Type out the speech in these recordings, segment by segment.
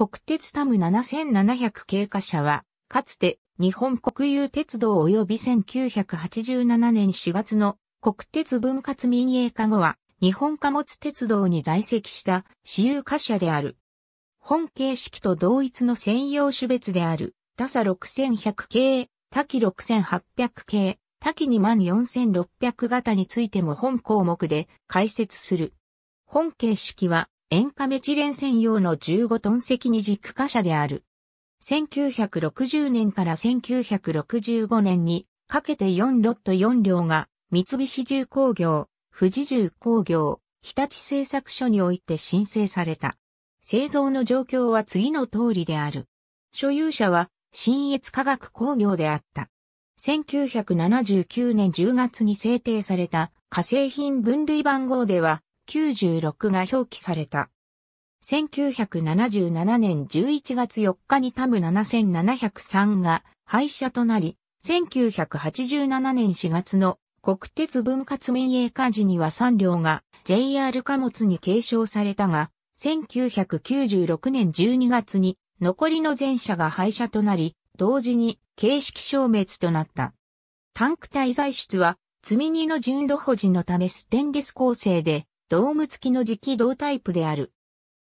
国鉄タム7700経過車は、かつて日本国有鉄道及び1987年4月の国鉄分割民営化後は、日本貨物鉄道に在籍した私有貨車である。本形式と同一の専用種別である、他差6100系、他機6800系、他機24600型についても本項目で解説する。本形式は塩化メチレン専用の15トン石二軸貨車である。1960年から1965年にかけて4ロット4両が三菱重工業、富士重工業、日立製作所において申請された。製造の状況は次の通りである。所有者は新越化学工業であった。1979年10月に制定された化成品分類番号では96が表記された。1977年11月4日にタム7703が廃車となり、1987年4月の国鉄分割民営化時には3両が JR 貨物に継承されたが、1996年12月に残りの全車が廃車となり、同時に形式消滅となった。タンク体材質は、積み荷の純度保持のためステンレス構成で、ドーム付きの磁気銅タイプである。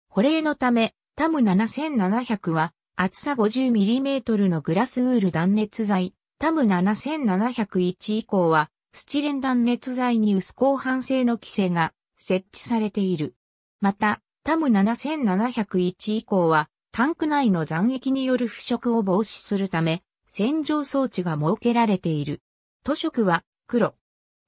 保冷のため、タム7700は、厚さ 50mm のグラスウール断熱材、タム7701以降は、スチレン断熱材に薄鋼反性の規制が設置されている。また、タム7701以降は、タンク内の残液による腐食を防止するため、洗浄装置が設けられている。塗色は黒。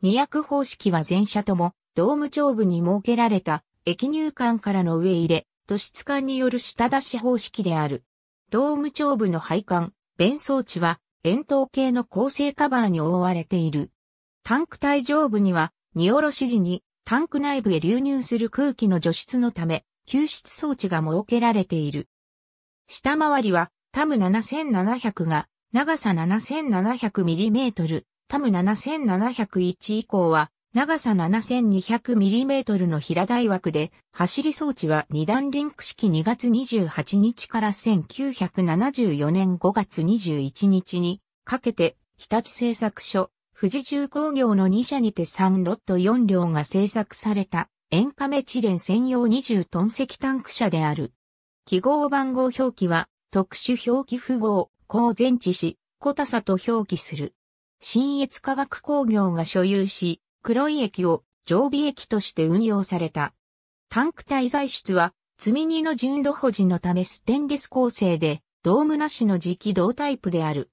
二役方式は全車ともドーム長部に設けられた液入管からの上入れ、土質管による下出し方式である。ドーム長部の配管、弁装置は円筒形の構成カバーに覆われている。タンク体上部には、荷下ろし時にタンク内部へ流入する空気の除湿のため、吸湿装置が設けられている。下回りは、タム7700が、長さ 7700mm、タム7701以降は、長さ 7200mm の平台枠で、走り装置は2段リンク式2月28日から1974年5月21日にかけて、日立製作所、富士重工業の2社にて3ロット4両が製作された、塩化メチレン専用20トン石タンク車である。記号番号表記は、特殊表記符号、高前置し、小田差と表記する。新越化学工業が所有し、黒い液を常備液として運用された。タンク体材質は、積み荷の純度保持のためステンレス構成で、ドームなしの磁気同タイプである。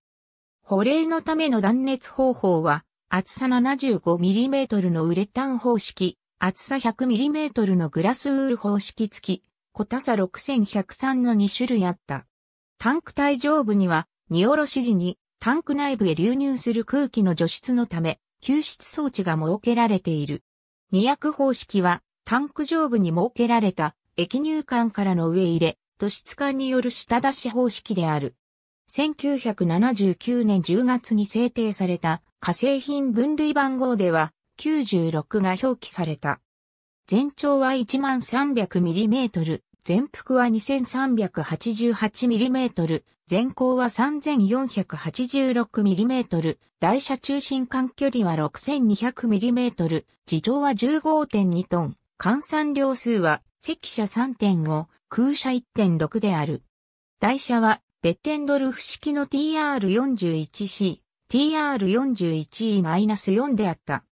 保冷のための断熱方法は、厚さ 75mm のウレタン方式、厚さ 100mm のグラスウール方式付き、固さ6103の2種類あった。タンク体上部には、荷下ろし時にタンク内部へ流入する空気の除湿のため、救出装置が設けられている。二役方式は、タンク上部に設けられた液入管からの上入れ、都質管による下出し方式である。1979年10月に制定された化成品分類番号では96が表記された。全長は 1300mm、全幅は 2388mm、全高は 3486mm、台車中心間距離は 6200mm、自重は15.2トン、換算量数は赤車3.5、空車1.6である。台車はベッテンドルフ式の TR41C、TR41E-4 であった。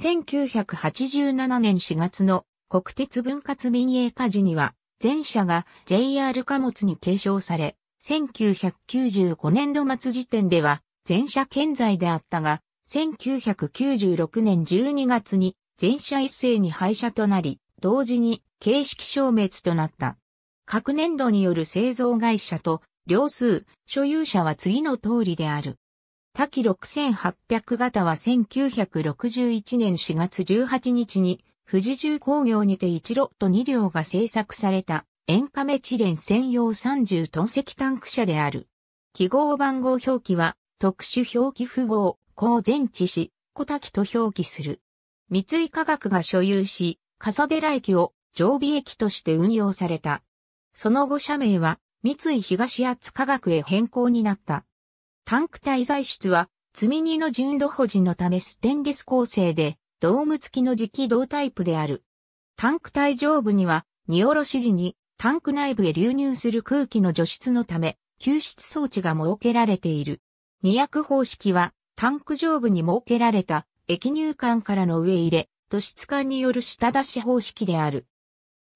1987年4月の国鉄分割民営化時には全社が JR 貨物に継承され、1995年度末時点では全社健在であったが、1996年12月に全者一斉に廃車となり、同時に形式消滅となった。各年度による製造会社と両数、所有者は次の通りである。多岐6800型は1961年4月18日に富士重工業にて1ロット2両が製作された、塩化メチレン専用30トン石タンク車である。記号番号表記は、特殊表記符号、高前置し、小滝と表記する。三井化学が所有し、笠寺駅を常備駅として運用された。その後社名は、三井東厚化学へ変更になった。タンク滞在室は、積み荷の純度保持のためステンレス構成で、ドーム付きの磁気胴タイプである。タンク体上部には、荷下ろし時にタンク内部へ流入する空気の除湿のため、吸湿装置が設けられている。二役方式は、タンク上部に設けられた液入管からの上入れ、土質管による下出し方式である。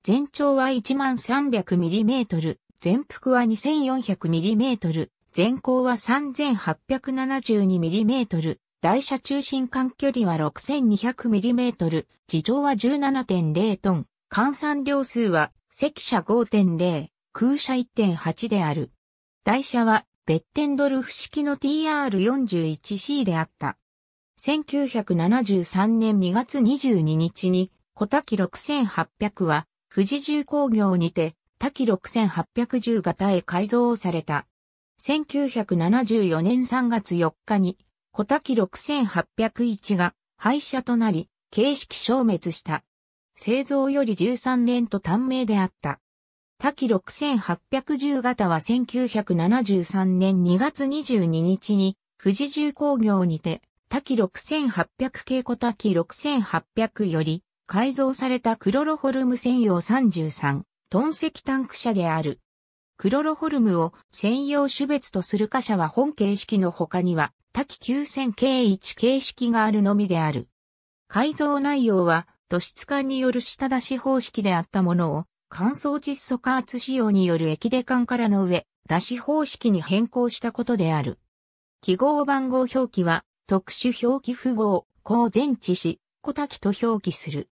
全長は 1300mm、全幅は 2400mm、全高は 3872mm、台車中心間距離は 6200mm、地上は17.0トン、換算量数は赤車5.0、空車1.8である。台車はベッテンドルフ式の TR41C であった。1973年2月22日に、小滝6800は、富士重工業にて、滝6810型へ改造された。1974年3月4日に、小滝6801が廃車となり、形式消滅した。製造より13年と短命であった。滝6810型は1973年2月22日に富士重工業にて滝6800系小滝6800より改造されたクロロホルム専用33トン石タンク車である。クロロホルムを専用種別とする貨車は本形式の他には、多岐9000形1形式があるのみである。改造内容は、土質管による下出し方式であったものを、乾燥窒素加圧使用による液出管からの上、出し方式に変更したことである。記号番号表記は、特殊表記符号、公前知し、小滝と表記する。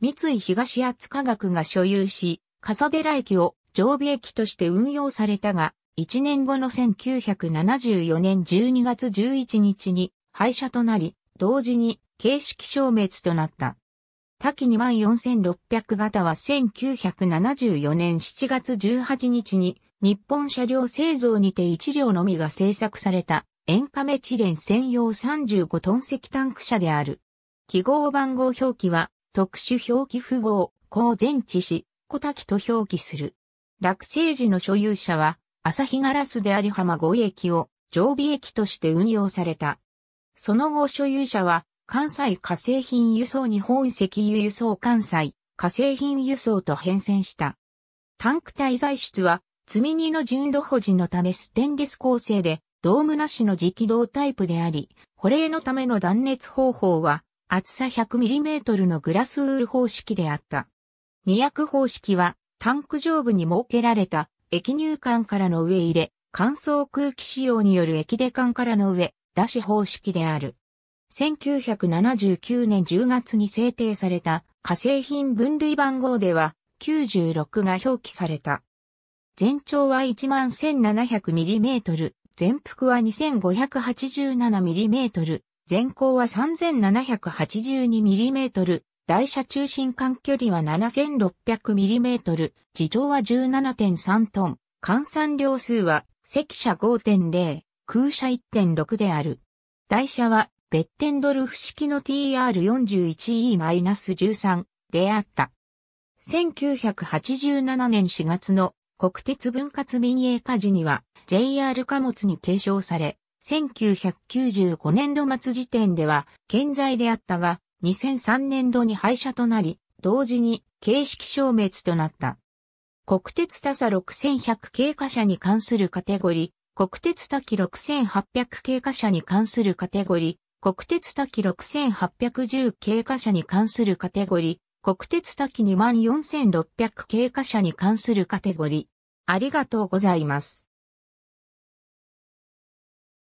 三井東厚科学が所有し、笠寺駅を常備駅として運用されたが、1年後の1974年12月11日に廃車となり、同時に形式消滅となった。多岐24600型は1974年7月18日に日本車両製造にて1両のみが製作された塩化メチレン専用35トン石タンク車である。記号番号表記は特殊表記符号、高前置し、小滝と表記する。落成時の所有者は、朝日ガラスで有浜5駅を常備駅として運用された。その後所有者は、関西化成品輸送日本石油輸送関西化成品輸送と変遷した。タンク体材質は、積み荷の純度保持のためステンレス構成で、ドームなしの磁気動タイプであり、保冷のための断熱方法は、厚さ 100mm のグラスウール方式であった。200方式は、タンク上部に設けられた液入管からの上入れ、乾燥空気使用による液出管からの上、出し方式である。1979年10月に制定された化成品分類番号では96が表記された。全長は 11,700mm、全幅は 2587mm、全高は 3782mm、台車中心間距離は 7600mm、自重は17.3トン、換算量数は積車5.0、空車1.6である。台車はベッテンドルフ式の TR41E-13 であった。1987年4月の国鉄分割民営化時には JR 貨物に継承され、1995年度末時点では健在であったが、2003年度に廃車となり、同時に形式消滅となった。国鉄他差6100経過車に関するカテゴリー、国鉄多機6800経過車に関するカテゴリー、国鉄多機6810経過者に関するカテゴリー、国鉄多機24600経過者に関するカテゴリー。ありがとうございます。